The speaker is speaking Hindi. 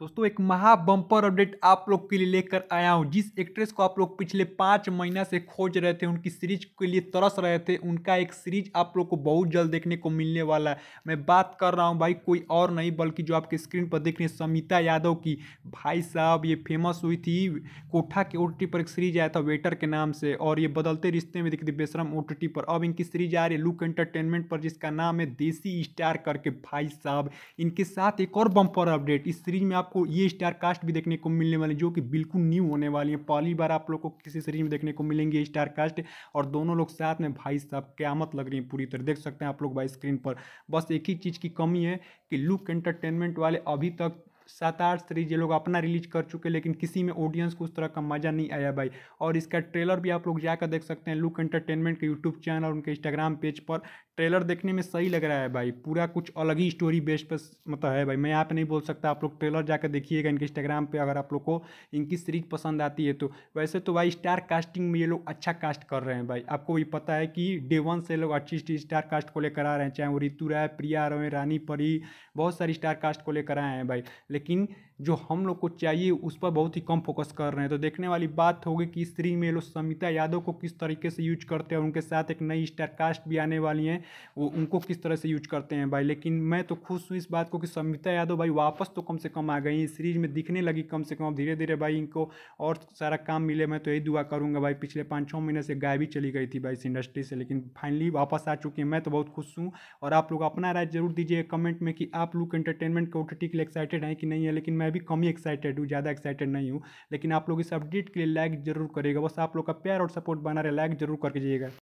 दोस्तों एक महा बम्पर अपडेट आप लोग के लिए लेकर आया हूँ जिस एक्ट्रेस को आप लोग पिछले पाँच महीना से खोज रहे थे उनकी सीरीज के लिए तरस रहे थे उनका एक सीरीज आप लोग को बहुत जल्द देखने को मिलने वाला है मैं बात कर रहा हूँ भाई कोई और नहीं बल्कि जो आपके स्क्रीन पर देख रहे हैं समिता यादव की भाई साहब ये फेमस हुई थी कोठा के ओ पर एक सीरीज आया था वेटर के नाम से और ये बदलते रिश्ते में दिखती थी बेशरम ओ पर अब इनकी सीरीज आ रही है लुक एंटरटेनमेंट पर जिसका नाम है देसी स्टार करके भाई साहब इनके साथ एक और बम्पर अपडेट इस सीरीज में आपको ये स्टार कास्ट भी देखने को मिलने वाली जो कि बिल्कुल न्यू होने वाली है पहली बार आप लोग को किसी सीरीज में देखने को मिलेंगे स्टार कास्ट और दोनों लोग साथ में भाई साहब क्यामत लग रही है पूरी तरह देख सकते हैं आप लोग भाई स्क्रीन पर बस एक ही चीज़ की कमी है कि लुक एंटरटेनमेंट वाले अभी तक सात आठ सीरीज ये लोग अपना रिलीज कर चुके लेकिन किसी में ऑडियंस को उस तरह का मज़ा नहीं आया भाई और इसका ट्रेलर भी आप लोग जाकर देख सकते हैं लुक एंटरटेनमेंट के यूट्यूब चैनल और उनके इंस्टाग्राम पेज पर ट्रेलर देखने में सही लग रहा है भाई पूरा कुछ अलग ही स्टोरी बेस्ड पर मतलब है भाई मैं यहाँ नहीं बोल सकता आप लोग ट्रेलर जाकर देखिएगा इनके इंस्टाग्राम पर अगर आप लोग को इनकी सीरीज पसंद आती है तो वैसे तो भाई स्टार कास्टिंग में ये लोग अच्छा कास्ट कर रहे हैं भाई आपको भी पता है कि डे वन से लोग अच्छी स्टार कास्ट को लेकर आ रहे हैं चाहे वो ऋतु राय प्रिया रवे रानी परी बहुत सारी स्टार कास्ट को लेकर आए हैं भाई लेकिन जो हम लोग को चाहिए उस पर बहुत ही कम फोकस कर रहे हैं तो देखने वाली बात होगी कि स्त्री में लोग समिता यादव को किस तरीके से यूज करते हैं उनके साथ एक नई स्टारकास्ट भी आने वाली हैं वो उनको किस तरह से यूज करते हैं भाई लेकिन मैं तो खुश हूँ इस बात को कि समिता यादव भाई वापस तो कम से कम आ गई सीरीज में दिखने लगी कम से कम धीरे धीरे भाई इनको और सारा काम मिले मैं तो यही दुआ करूँगा भाई पिछले पाँच छः महीने से गाय भी चली गई थी भाई इस इंडस्ट्री से लेकिन फाइनली वापस आ चुकी है मैं तो बहुत खुश हूँ और आप लोग अपना राय जरूर दीजिए कमेंट में कि आप लोग एंटरटेनमेंट को ओ एक्साइटेड हैं कि नहीं है लेकिन मैं भी कम ही एक्साइटेड हूँ ज़्यादा एक्साइटेड नहीं हूँ लेकिन आप लोग इस अपडेट के लिए लाइक जरूर करेगा बस आप लोग का प्यार और सपोर्ट बना रहे लाइक जरूर करके जाइएगा